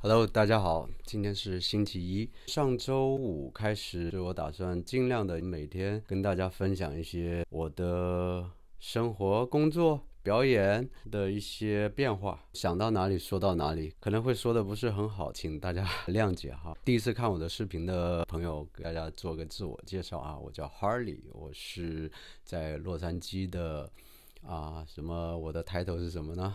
Hello，大家好，今天是星期一。上周五开始，我打算尽量的每天跟大家分享一些我的生活、工作、表演的一些变化，想到哪里说到哪里，可能会说的不是很好，请大家谅解哈。第一次看我的视频的朋友，给大家做个自我介绍啊，我叫 Harley，我是在洛杉矶的，啊，什么？我的抬头是什么呢？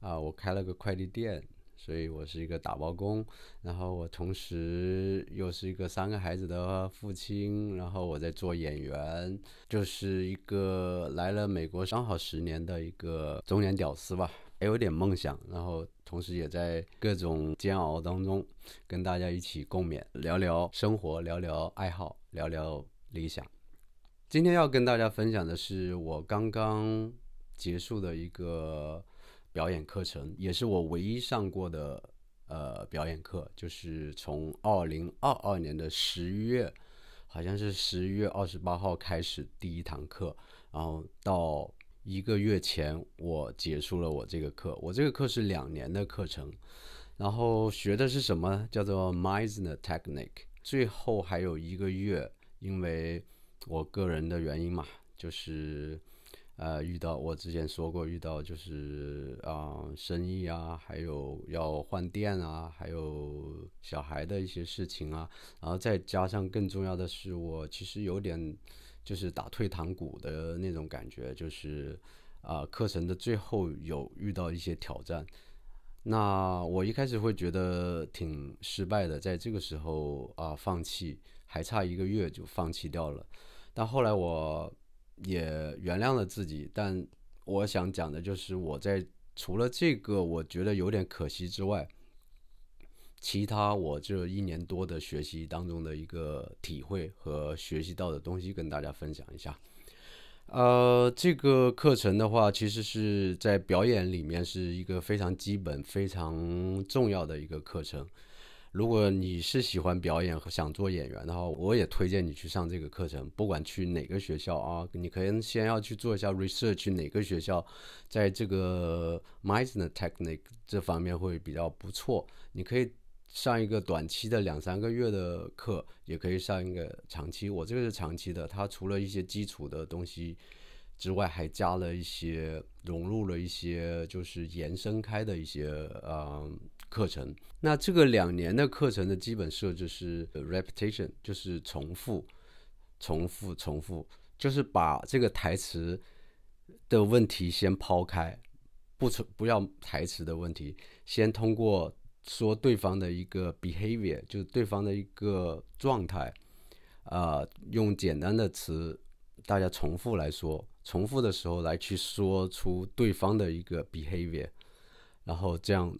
啊，我开了个快递店。所以我是一个打包工，然后我同时又是一个三个孩子的父亲，然后我在做演员，就是一个来了美国刚好十年的一个中年屌丝吧，也有点梦想，然后同时也在各种煎熬当中，跟大家一起共勉，聊聊生活，聊聊爱好，聊聊理想。今天要跟大家分享的是我刚刚结束的一个。表演课程也是我唯一上过的，呃，表演课就是从二零二二年的十一月，好像是十一月二十八号开始第一堂课，然后到一个月前我结束了我这个课。我这个课是两年的课程，然后学的是什么呢？叫做 Meisner Technique。最后还有一个月，因为我个人的原因嘛，就是。呃，遇到我之前说过，遇到就是啊，生意啊，还有要换店啊，还有小孩的一些事情啊，然后再加上更重要的是，我其实有点就是打退堂鼓的那种感觉，就是啊，课程的最后有遇到一些挑战，那我一开始会觉得挺失败的，在这个时候啊，放弃，还差一个月就放弃掉了，但后来我。也原谅了自己，但我想讲的就是我在除了这个我觉得有点可惜之外，其他我这一年多的学习当中的一个体会和学习到的东西跟大家分享一下。呃，这个课程的话，其实是在表演里面是一个非常基本、非常重要的一个课程。如果你是喜欢表演和想做演员的话，我也推荐你去上这个课程。不管去哪个学校啊，你可以先要去做一下 research，哪个学校在这个 Meisner Technique 这方面会比较不错。你可以上一个短期的两三个月的课，也可以上一个长期。我这个是长期的，它除了一些基础的东西之外，还加了一些融入了一些，就是延伸开的一些嗯。课程，那这个两年的课程的基本设置是 repetition，就是重复，重复，重复，就是把这个台词的问题先抛开，不不要台词的问题，先通过说对方的一个 behavior，就是对方的一个状态，啊，用简单的词，大家重复来说，重复的时候来去说出对方的一个 behavior，然后这样。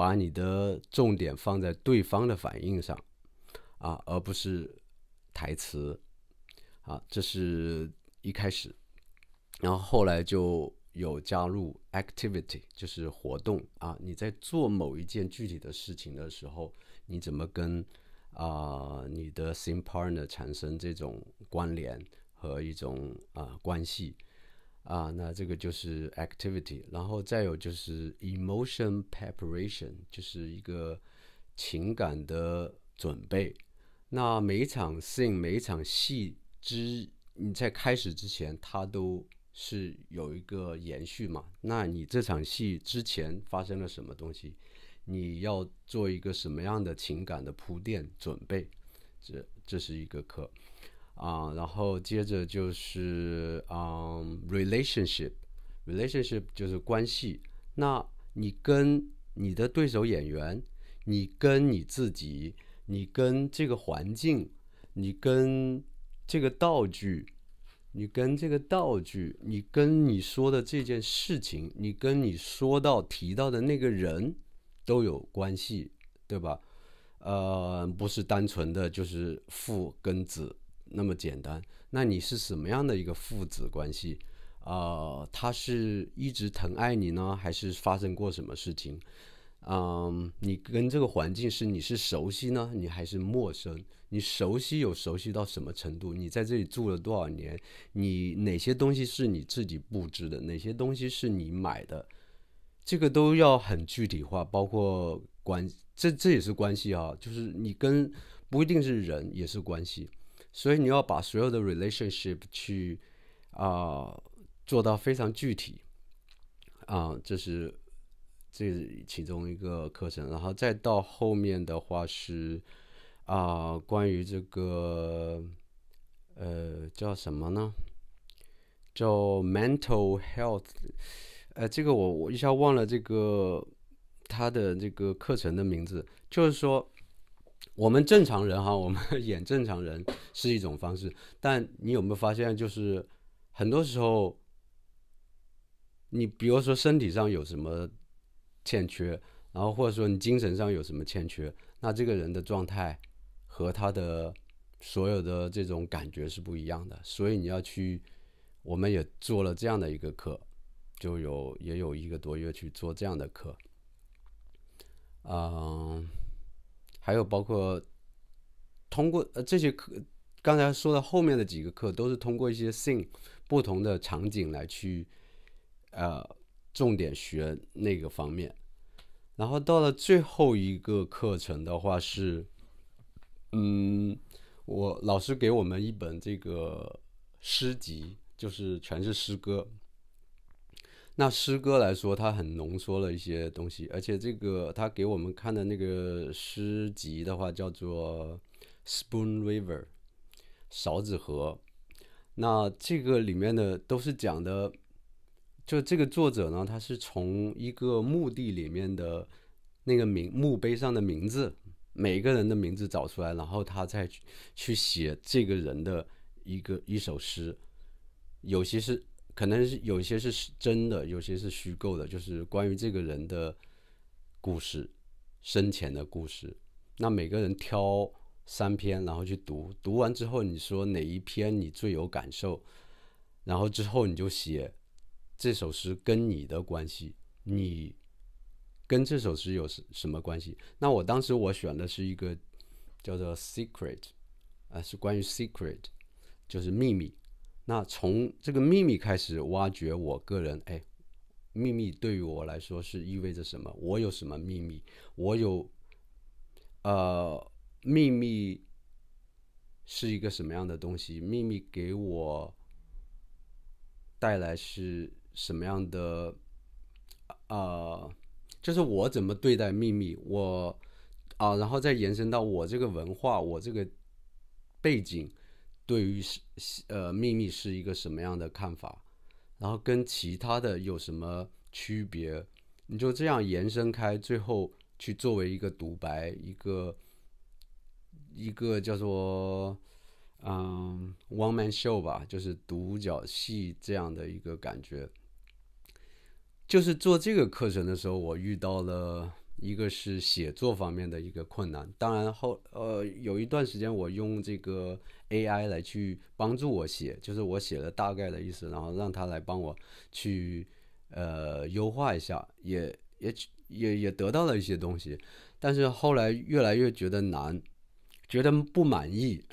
把你的重点放在对方的反应上，啊，而不是台词，啊，这是一开始，然后后来就有加入 activity，就是活动啊，你在做某一件具体的事情的时候，你怎么跟啊你的 s i m e partner 产生这种关联和一种啊关系？啊，那这个就是 activity，然后再有就是 emotion preparation，就是一个情感的准备。那每一场 s i n g 每一场戏之你在开始之前，它都是有一个延续嘛？那你这场戏之前发生了什么东西？你要做一个什么样的情感的铺垫准备？这这是一个课。啊，然后接着就是，嗯，relationship，relationship 就是关系。那你跟你的对手演员，你跟你自己，你跟这个环境，你跟这个道具，你跟这个道具，你跟你说的这件事情，你跟你说到提到的那个人都有关系，对吧？呃，不是单纯的就是父跟子。那么简单，那你是什么样的一个父子关系？呃，他是一直疼爱你呢，还是发生过什么事情？嗯，你跟这个环境是你是熟悉呢，你还是陌生？你熟悉有熟悉到什么程度？你在这里住了多少年？你哪些东西是你自己布置的？哪些东西是你买的？这个都要很具体化，包括关，这这也是关系啊，就是你跟不一定是人，也是关系。所以你要把所有的 relationship 去啊做到非常具体啊，这是这其中一个课程。然后再到后面的话是啊，关于这个呃叫什么呢？叫 mental health，呃，这个我我一下忘了这个他的这个课程的名字，就是说。我们正常人哈，我们 演正常人是一种方式。但你有没有发现，就是很多时候，你比如说身体上有什么欠缺，然后或者说你精神上有什么欠缺，那这个人的状态和他的所有的这种感觉是不一样的。所以你要去，我们也做了这样的一个课，就有也有一个多月去做这样的课，嗯。还有包括通过呃这些课，刚才说的后面的几个课都是通过一些 sing 不同的场景来去呃重点学那个方面，然后到了最后一个课程的话是，嗯，我老师给我们一本这个诗集，就是全是诗歌。那诗歌来说，它很浓缩了一些东西，而且这个他给我们看的那个诗集的话，叫做《Spoon River》，勺子河。那这个里面的都是讲的，就这个作者呢，他是从一个墓地里面的那个名墓碑上的名字，每个人的名字找出来，然后他再去去写这个人的一个一首诗，有些是。可能是有些是真的，有些是虚构的，就是关于这个人的故事，生前的故事。那每个人挑三篇，然后去读，读完之后你说哪一篇你最有感受，然后之后你就写这首诗跟你的关系，你跟这首诗有什什么关系？那我当时我选的是一个叫做《Secret》，啊，是关于《Secret》，就是秘密。那从这个秘密开始挖掘，我个人，哎，秘密对于我来说是意味着什么？我有什么秘密？我有，呃，秘密是一个什么样的东西？秘密给我带来是什么样的？呃，就是我怎么对待秘密？我，啊，然后再延伸到我这个文化，我这个背景。对于是呃秘密是一个什么样的看法，然后跟其他的有什么区别？你就这样延伸开，最后去作为一个独白，一个一个叫做嗯，one man show 吧，就是独角戏这样的一个感觉。就是做这个课程的时候，我遇到了。一个是写作方面的一个困难，当然后呃有一段时间我用这个 AI 来去帮助我写，就是我写了大概的意思，然后让他来帮我去呃优化一下，也也也也得到了一些东西，但是后来越来越觉得难，觉得不满意，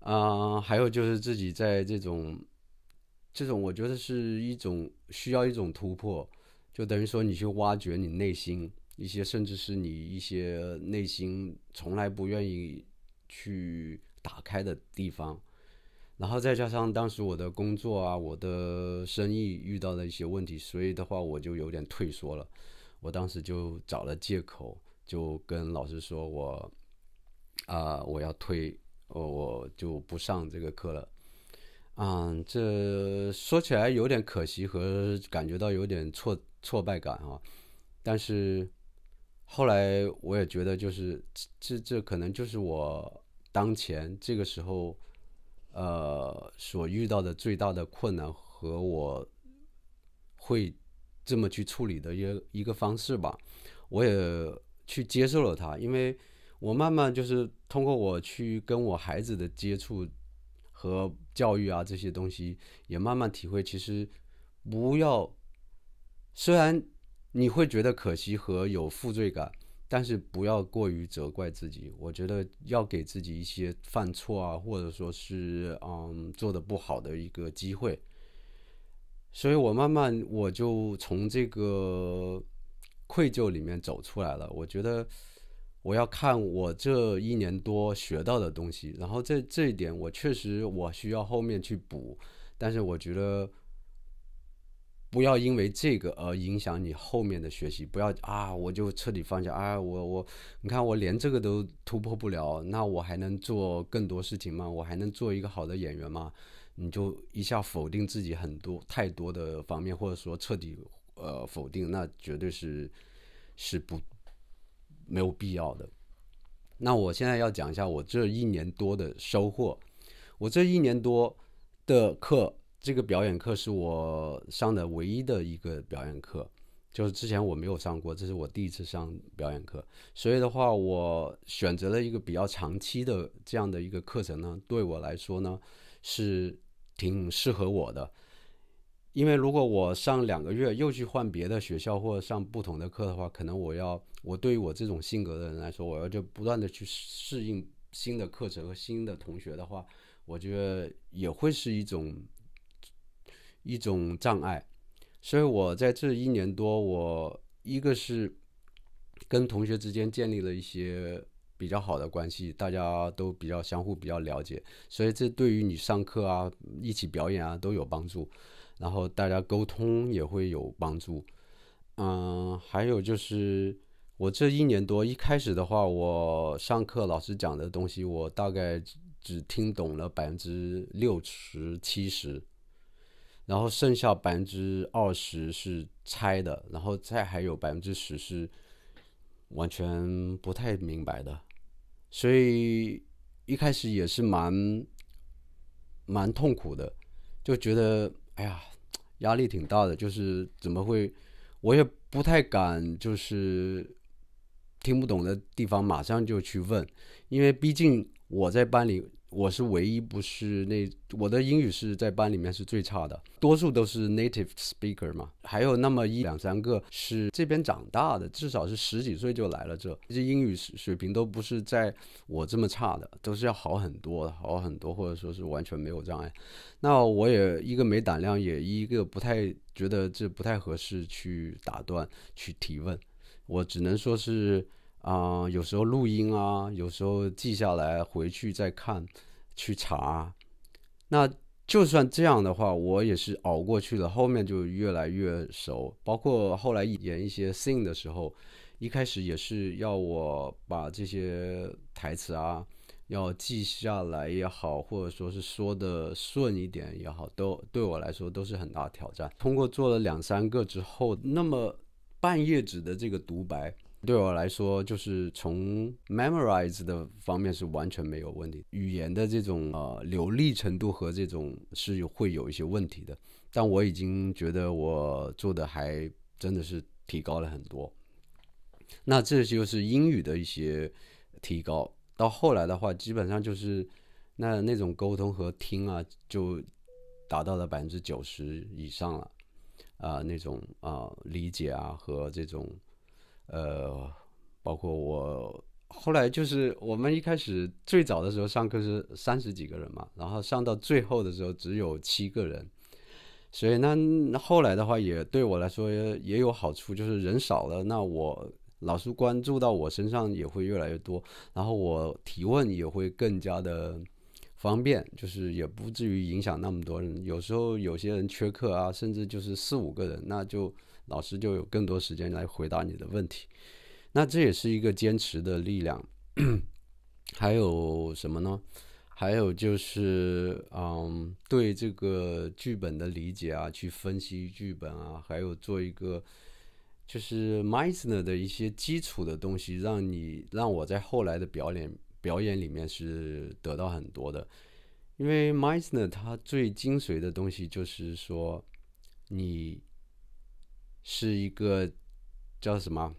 啊，还有就是自己在这种这种我觉得是一种需要一种突破，就等于说你去挖掘你内心。一些甚至是你一些内心从来不愿意去打开的地方，然后再加上当时我的工作啊，我的生意遇到了一些问题，所以的话我就有点退缩了。我当时就找了借口，就跟老师说我啊，我要退，我就不上这个课了。嗯，这说起来有点可惜和感觉到有点挫挫败感啊，但是。后来我也觉得，就是这这可能就是我当前这个时候，呃，所遇到的最大的困难和我，会这么去处理的一一个方式吧。我也去接受了它，因为我慢慢就是通过我去跟我孩子的接触和教育啊这些东西，也慢慢体会，其实不要虽然。你会觉得可惜和有负罪感，但是不要过于责怪自己。我觉得要给自己一些犯错啊，或者说是嗯做的不好的一个机会。所以我慢慢我就从这个愧疚里面走出来了。我觉得我要看我这一年多学到的东西，然后这这一点我确实我需要后面去补，但是我觉得。不要因为这个而影响你后面的学习。不要啊，我就彻底放下啊！我我，你看我连这个都突破不了，那我还能做更多事情吗？我还能做一个好的演员吗？你就一下否定自己很多太多的方面，或者说彻底呃否定，那绝对是是不没有必要的。那我现在要讲一下我这一年多的收获，我这一年多的课。这个表演课是我上的唯一的一个表演课，就是之前我没有上过，这是我第一次上表演课，所以的话，我选择了一个比较长期的这样的一个课程呢，对我来说呢是挺适合我的，因为如果我上两个月又去换别的学校或者上不同的课的话，可能我要我对于我这种性格的人来说，我要就不断的去适应新的课程和新的同学的话，我觉得也会是一种。一种障碍，所以我在这一年多，我一个是跟同学之间建立了一些比较好的关系，大家都比较相互比较了解，所以这对于你上课啊、一起表演啊都有帮助，然后大家沟通也会有帮助。嗯，还有就是我这一年多一开始的话，我上课老师讲的东西，我大概只听懂了百分之六十七十。然后剩下百分之二十是猜的，然后再还有百分之十是完全不太明白的，所以一开始也是蛮蛮痛苦的，就觉得哎呀压力挺大的，就是怎么会，我也不太敢，就是听不懂的地方马上就去问，因为毕竟我在班里。我是唯一不是那，我的英语是在班里面是最差的，多数都是 native speaker 嘛，还有那么一两三个是这边长大的，至少是十几岁就来了这，这英语水平都不是在我这么差的，都是要好很多，好很多，或者说是完全没有障碍。那我也一个没胆量，也一个不太觉得这不太合适去打断去提问，我只能说是。啊，有时候录音啊，有时候记下来回去再看，去查。那就算这样的话，我也是熬过去了。后面就越来越熟，包括后来演一些 sing 的时候，一开始也是要我把这些台词啊要记下来也好，或者说是说的顺一点也好，都对我来说都是很大挑战。通过做了两三个之后，那么半页纸的这个独白。对我来说，就是从 memorize 的方面是完全没有问题，语言的这种呃流利程度和这种是会有一些问题的，但我已经觉得我做的还真的是提高了很多。那这就是英语的一些提高。到后来的话，基本上就是那那种沟通和听啊，就达到了百分之九十以上了。啊，那种啊理解啊和这种。呃，包括我后来就是我们一开始最早的时候上课是三十几个人嘛，然后上到最后的时候只有七个人，所以那后来的话也对我来说也有好处，就是人少了，那我老师关注到我身上也会越来越多，然后我提问也会更加的方便，就是也不至于影响那么多人。有时候有些人缺课啊，甚至就是四五个人，那就。老师就有更多时间来回答你的问题，那这也是一个坚持的力量。还有什么呢？还有就是，嗯，对这个剧本的理解啊，去分析剧本啊，还有做一个就是 Miesner 的一些基础的东西，让你让我在后来的表演表演里面是得到很多的。因为 Miesner 他最精髓的东西就是说，你。是一个叫什么？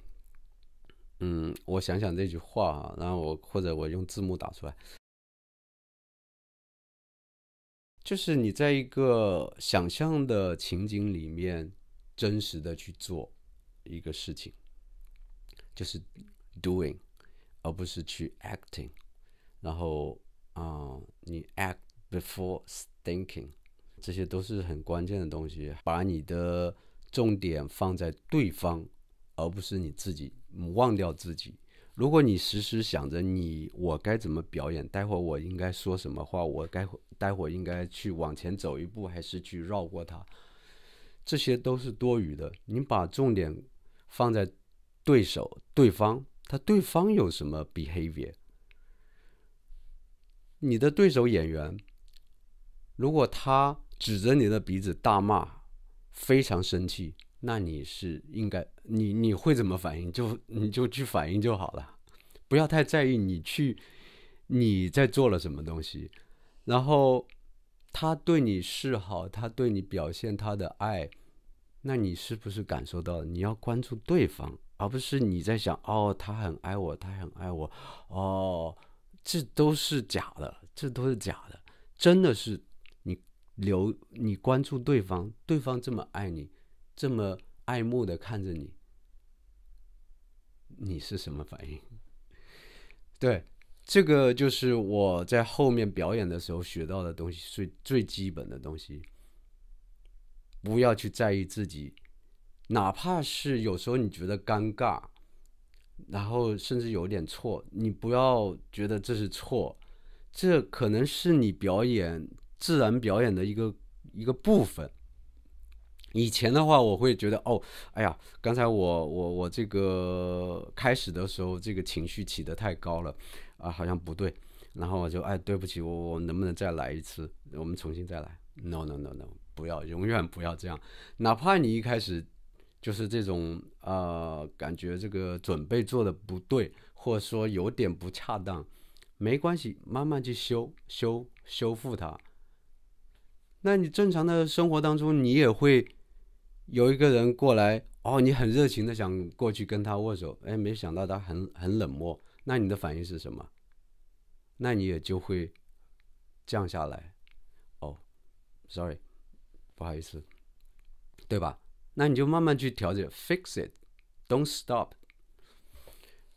嗯，我想想这句话啊，然后我或者我用字幕打出来，就是你在一个想象的情景里面，真实的去做一个事情，就是 doing，而不是去 acting，然后啊，你 act before thinking，这些都是很关键的东西，把你的。重点放在对方，而不是你自己。忘掉自己。如果你时时想着你我该怎么表演，待会我应该说什么话，我待会待会应该去往前走一步，还是去绕过他，这些都是多余的。你把重点放在对手、对方，他对方有什么 behavior？你的对手演员，如果他指着你的鼻子大骂。非常生气，那你是应该你你会怎么反应？就你就去反应就好了，不要太在意你去你在做了什么东西，然后他对你示好，他对你表现他的爱，那你是不是感受到你要关注对方，而不是你在想哦他很爱我，他很爱我，哦这都是假的，这都是假的，真的是。留你关注对方，对方这么爱你，这么爱慕的看着你，你是什么反应？对，这个就是我在后面表演的时候学到的东西，最最基本的东西。不要去在意自己，哪怕是有时候你觉得尴尬，然后甚至有点错，你不要觉得这是错，这可能是你表演。自然表演的一个一个部分。以前的话，我会觉得哦，哎呀，刚才我我我这个开始的时候，这个情绪起得太高了，啊，好像不对。然后我就哎，对不起，我我能不能再来一次？我们重新再来？No no no no，不要，永远不要这样。哪怕你一开始就是这种呃，感觉这个准备做的不对，或者说有点不恰当，没关系，慢慢去修修修复它。那你正常的生活当中，你也会有一个人过来哦，你很热情的想过去跟他握手，哎，没想到他很很冷漠，那你的反应是什么？那你也就会降下来，哦，sorry，不好意思，对吧？那你就慢慢去调节，fix it，don't stop。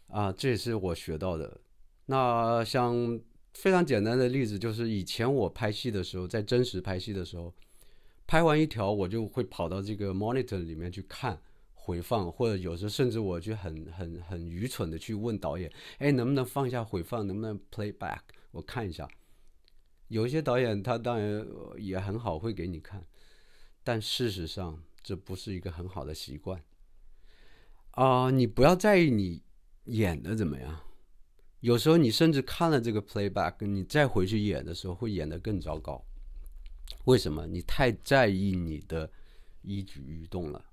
啊，这也是我学到的。那像。非常简单的例子就是，以前我拍戏的时候，在真实拍戏的时候，拍完一条我就会跑到这个 monitor 里面去看回放，或者有时候甚至我就很很很愚蠢的去问导演：“哎，能不能放一下回放？能不能 playback？我看一下。”有些导演他当然也很好，会给你看，但事实上这不是一个很好的习惯。啊，你不要在意你演的怎么样。有时候你甚至看了这个 playback，你再回去演的时候会演得更糟糕。为什么？你太在意你的一举一动了。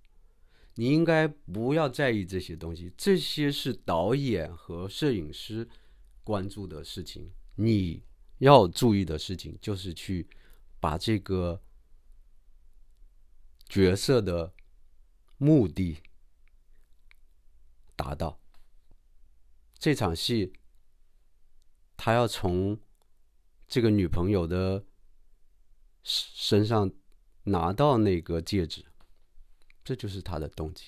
你应该不要在意这些东西，这些是导演和摄影师关注的事情。你要注意的事情就是去把这个角色的目的达到这场戏。他要从这个女朋友的身上拿到那个戒指，这就是他的动机。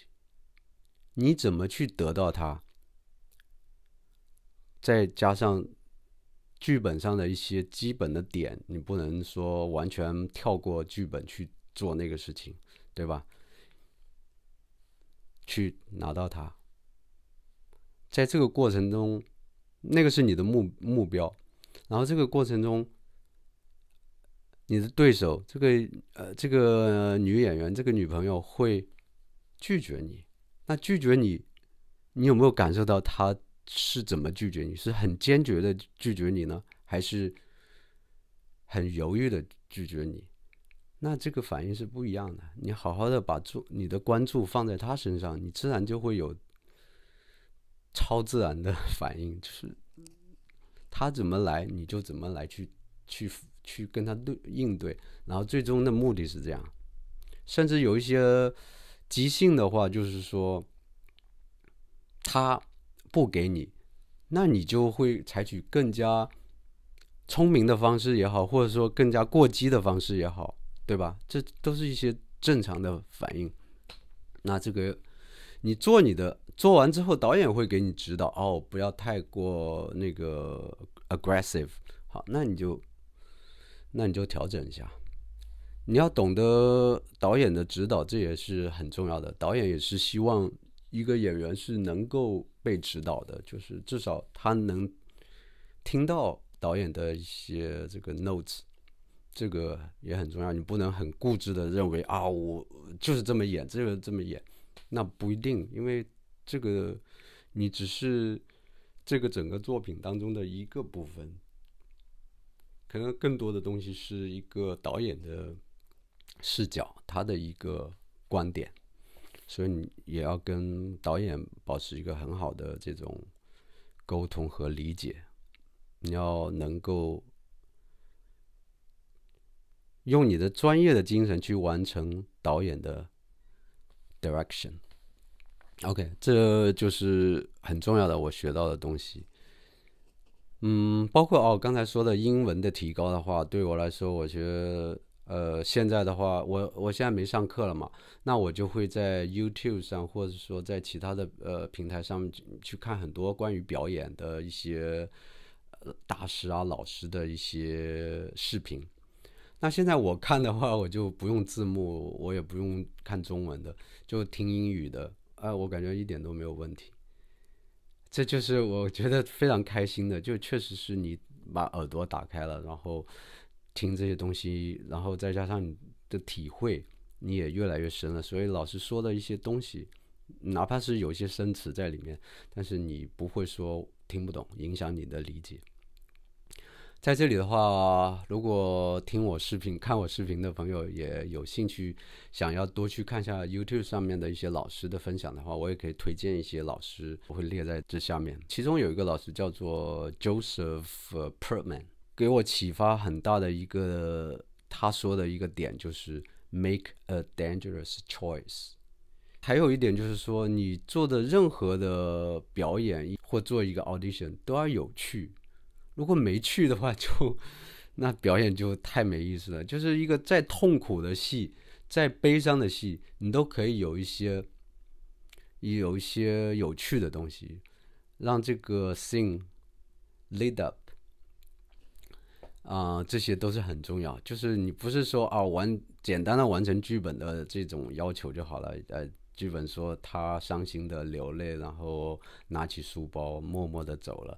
你怎么去得到他？再加上剧本上的一些基本的点，你不能说完全跳过剧本去做那个事情，对吧？去拿到它，在这个过程中。那个是你的目目标，然后这个过程中，你的对手，这个呃，这个女演员，这个女朋友会拒绝你。那拒绝你，你有没有感受到她是怎么拒绝你？是很坚决的拒绝你呢，还是很犹豫的拒绝你？那这个反应是不一样的。你好好的把注你的关注放在她身上，你自然就会有。超自然的 反应就是，他怎么来你就怎么来去去去跟他对应对，然后最终的目的是这样，甚至有一些即兴的话，就是说他不给你，那你就会采取更加聪明的方式也好，或者说更加过激的方式也好，对吧？这都是一些正常的反应。那这个你做你的。做完之后，导演会给你指导哦，不要太过那个 aggressive。好，那你就，那你就调整一下。你要懂得导演的指导，这也是很重要的。导演也是希望一个演员是能够被指导的，就是至少他能听到导演的一些这个 notes，这个也很重要。你不能很固执的认为啊，我就是这么演，这个这么演，那不一定，因为。这个，你只是这个整个作品当中的一个部分，可能更多的东西是一个导演的视角，他的一个观点，所以你也要跟导演保持一个很好的这种沟通和理解，你要能够用你的专业的精神去完成导演的 direction。OK，这就是很重要的我学到的东西。嗯，包括哦，刚才说的英文的提高的话，对我来说，我觉得呃，现在的话，我我现在没上课了嘛，那我就会在 YouTube 上，或者说在其他的呃平台上面去看很多关于表演的一些大师啊、老师的一些视频。那现在我看的话，我就不用字幕，我也不用看中文的，就听英语的。哎，我感觉一点都没有问题，这就是我觉得非常开心的，就确实是你把耳朵打开了，然后听这些东西，然后再加上你的体会，你也越来越深了。所以老师说的一些东西，哪怕是有些生词在里面，但是你不会说听不懂，影响你的理解。在这里的话，如果听我视频、看我视频的朋友也有兴趣，想要多去看一下 YouTube 上面的一些老师的分享的话，我也可以推荐一些老师，我会列在这下面。其中有一个老师叫做 Joseph p e r m a n 给我启发很大的一个，他说的一个点就是 “make a dangerous choice”。还有一点就是说，你做的任何的表演或做一个 audition 都要有趣。如果没去的话，就 那表演就太没意思了。就是一个再痛苦的戏，再悲伤的戏，你都可以有一些，有一些有趣的东西，让这个 s i n g lead up 啊，这些都是很重要。就是你不是说啊完简单的完成剧本的这种要求就好了。呃，剧本说他伤心的流泪，然后拿起书包，默默的走了。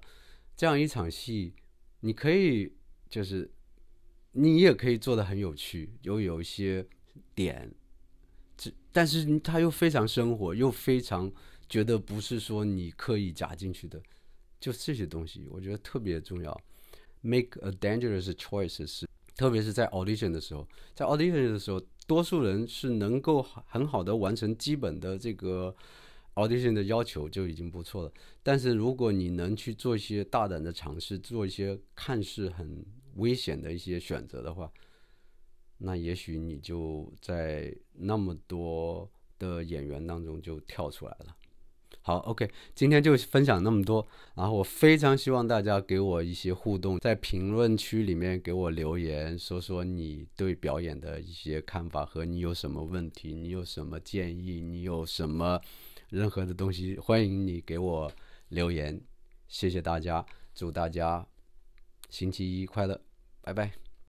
这样一场戏，你可以就是你也可以做的很有趣，又有一些点，这但是他又非常生活，又非常觉得不是说你刻意加进去的，就这些东西我觉得特别重要。Make a dangerous choice 是，特别是在 audition 的时候，在 audition 的时候，多数人是能够很好的完成基本的这个。audition 的要求就已经不错了，但是如果你能去做一些大胆的尝试，做一些看似很危险的一些选择的话，那也许你就在那么多的演员当中就跳出来了。好，OK，今天就分享那么多。然后我非常希望大家给我一些互动，在评论区里面给我留言，说说你对表演的一些看法，和你有什么问题，你有什么建议，你有什么。任何的东西，欢迎你给我留言，谢谢大家，祝大家星期一快乐，拜拜。